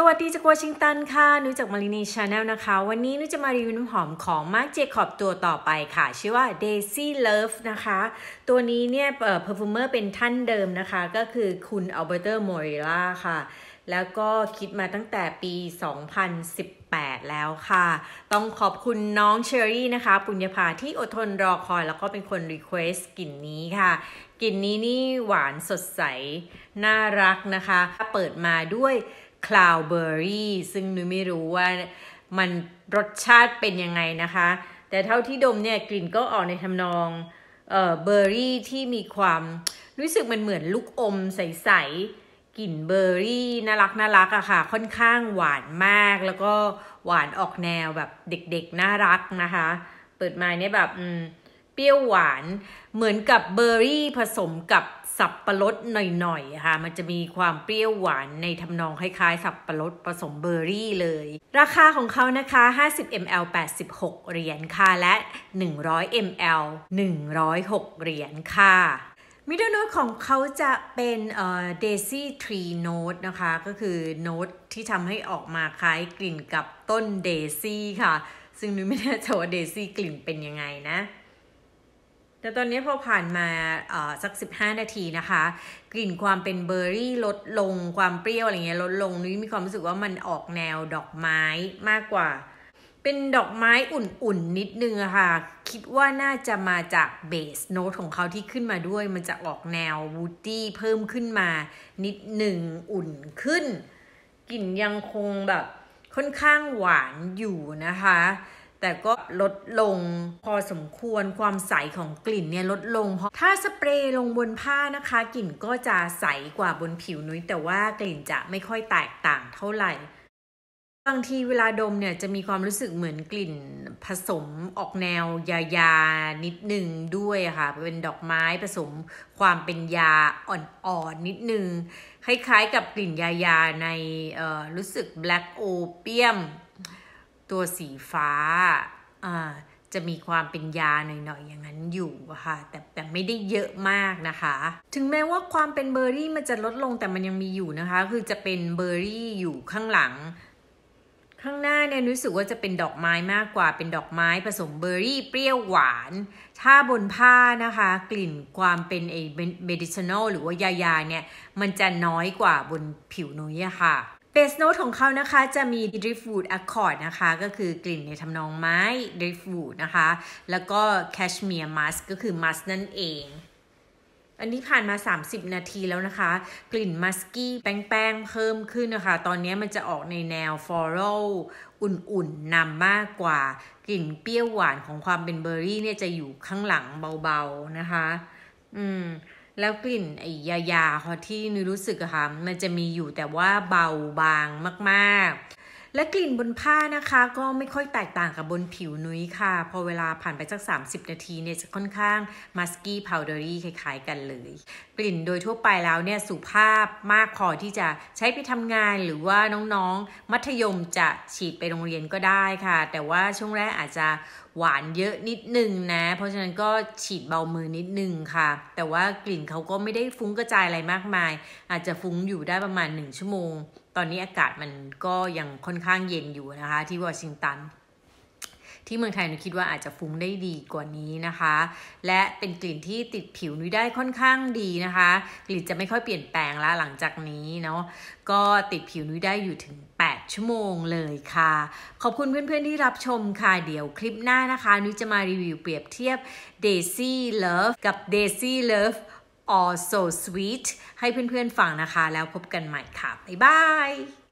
สวัสดีจากวอชิงตันค่ะนุ้ยจากมารินีชาแนลนะคะ วันนี้นุ้ยจะมารีวิวน้ำหอมของมาร์กเจคอบตัวต่อไปค่ะ ชื่อว่า Daisy Love นะคะ ตัวนี้เนี่ยเอ่อ perfumer เป็นท่านเดิมนะคะก็คือคุณอัลเบอร์เตอร์มมริล่าค่ะ แล้วก็คิดมาตั้งแต่ปี 2018 แล้วค่ะ ต้องขอบคุณน้องเชอรี่นะคะปุญญภาที่อดทนรอคอย แล้วก็เป็นคนรีเควสกลิ่นนี้ค่ะกลิ่นนี้นี่หวานสดใส น่ารักนะคะเปิดมาด้วยคลาวเบอร์รี่ซึ่งนุ้ยไม่รู้ว่ามันรสชาติเป็นยังไงนะคะ แต่เท่าที่ดมเนี่ยกลิ่นก็ออกในทำนองเอ่อเบอร์รี่ที่มีความรู้สึกมันเหมือนลูกอมใส ๆ กลิ่นเบอร์รี่น่ารักน่ารักอะค่ะค่อนข้างหวานมากแล้วก็หวานออกแนวแบบเด็กๆน่ารักนะคะ เปิดมาเนี่ยแบบเปรี้ยวหวานเหมือนกับเบอร์รี่ผสมกับสับปะรดหน่อยๆค่ะ มันจะมีความเปรี้ยวหวานในทำนองคล้ายๆ สับปะรดผสมเบอร์รี่เลย ราคาของเขานะคะ50 ml 86เหรียญค่ะและ 100 ml 106เหรียญค่ะมิดเดิลโน้ตของเขาจะเป็นเดซี่ทรีโน้ตนะคะก็คือโน้ตที่ทำให้ออกมาคล้ายกลิ่นกับต้นเดซี่ค่ะ ซึ่งนุ้ยไม่แน่ใจว่าเดซี่กลิ่นเป็นยังไงนะแต่ตอนนี้พอผ่านมาสักสิบห้านาทีนะคะ กลิ่นความเป็นเบอร์รี่ลดลงความเปรี้ยวอะไรเงี้ยลดลงนี้มีความรู้สึกว่ามันออกแนวดอกไม้มากกว่า เป็นดอกไม้อุ่นๆนิดนึงอะค่ะ คิดว่าน่าจะมาจากเบสโน้ตของเขาที่ขึ้นมาด้วยมันจะออกแนววูดดี้เพิ่มขึ้นมา นิดหนึ่งอุ่นขึ้นกลิ่นยังคงแบบค่อนข้างหวานอยู่นะคะแต่ก็ลดลง พอสมควรความใสของกลิ่นเนี่ยลดลงเพราะถ้าสเปรย์ลงบนผ้านะคะ กลิ่นก็จะใสกว่าบนผิวนุ้ยแต่ว่ากลิ่นจะไม่ค่อยแตกต่างเท่าไหร่ บางทีเวลาดมเนี่ยจะมีความรู้สึกเหมือนกลิ่น ผสมออกแนวยายานิดหนึ่งด้วยค่ะเป็นดอกไม้ผสมความเป็นยาอ่อน ๆนนิดหนึ่งคล้ายๆ กับกลิ่นยายาในรู้สึก black opium ตัวสีฟ้าจะมีความเป็นยาหน่อยๆอย่างนั้นอยู่ค่ะแต่แต่ไม่ได้เยอะมากนะคะ ถึงแม้ว่าความเป็นเบอร์รี่มันจะลดลงแต่มันยังมีอยู่นะคะ คือจะเป็นเบอร์รี่อยู่ข้างหลัง ข้างหน้าเนี่ยรู้สึกว่าจะเป็นดอกไม้มากกว่าเป็นดอกไม้ผสมเบอร์รี่เปรี้ยวหวาน ถ้าบนผ้านะคะ กลิ่นความเป็นเอเมดิชันอลหรือว่ายายาเนี่ยมันจะน้อยกว่าบนผิวนุ้ยะค่ะเบสโน้ตของเขานะคะ จะมี Driftwood Accord นะคะ ก็คือกลิ่นในทำนองไม้ Driftwood นะคะ แล้วก็ Cashmere Musk ก็คือ Musk นั่นเอง อันนี้ผ่านมา 30 นาทีแล้วนะคะ กลิ่นมัสกี้แป้งๆเพิ่มขึ้นนะคะ ตอนนี้มันจะออกในแนวฟ l อร a l อุ่นๆนำมากกว่า กลิ่นเปรี้ยวหวานของความเป็นเบอร์รี่ เนี่ยจะอยู่ข้างหลังเบาๆ นะคะ อืมแล้วกลิ่นไอ้ยายาฮอที่นุ้ยรู้สึกอะค่ะ มันจะมีอยู่แต่ว่าเบาบางมากๆ และกลิ่นบนผ้านะคะ ก็ไม่ค่อยแตกต่างกับบนผิวนุ้ยค่ะ พอเวลาผ่านไปสัก30 นาทีเนี่ยจะค่อนข้างมัสกี้พาวเดอรี่คล้ายๆกันเลย กลิ่นโดยทั่วไปแล้วเนี่ยสุภาพมากพอที่จะใช้ไปทำงานหรือว่าน้องๆ มัธยมจะฉีดไปโรงเรียนก็ได้ค่ะ แต่ว่าช่วงแรกอาจจะหวานเยอะนิดนึงนะเพราะฉะนั้นก็ฉีดเบามือนิดนึงค่ะ แต่ว่ากลิ่นเขาก็ไม่ได้ฟุ้งกระจายอะไรมากมาย อาจจะฟุ้งอยู่ได้ประมาณ1ชั่วโมง ตอนนี้อากาศมันก็ยังค่อนข้างเย็นอยู่นะคะที่วอชิงตันที่เมืองไทยนนุคิดว่าอาจจะฟุ้งได้ดีกว่านี้นะคะ และเป็นกลิ่นที่ติดผิวนุ้ยได้ค่อนข้างดีนะคะ กลิ่นจะไม่ค่อยเปลี่ยนแปลงละหลังจากนี้เนาะก็ติดผิวนุ้ยได้อยู่ถึงชั่วโมงเลยค่ะ ขอบคุณเพื่อนๆที่รับชมค่ะ เดี๋ยวคลิปหน้านะคะนุ้ยจะมารีวิวเปรียบเทียบ Daisy Love กับ Daisy Love Also Sweet ให้เพื่อนๆฟังนะคะแล้วพบกันใหม่ค่ะบ๊ายบาย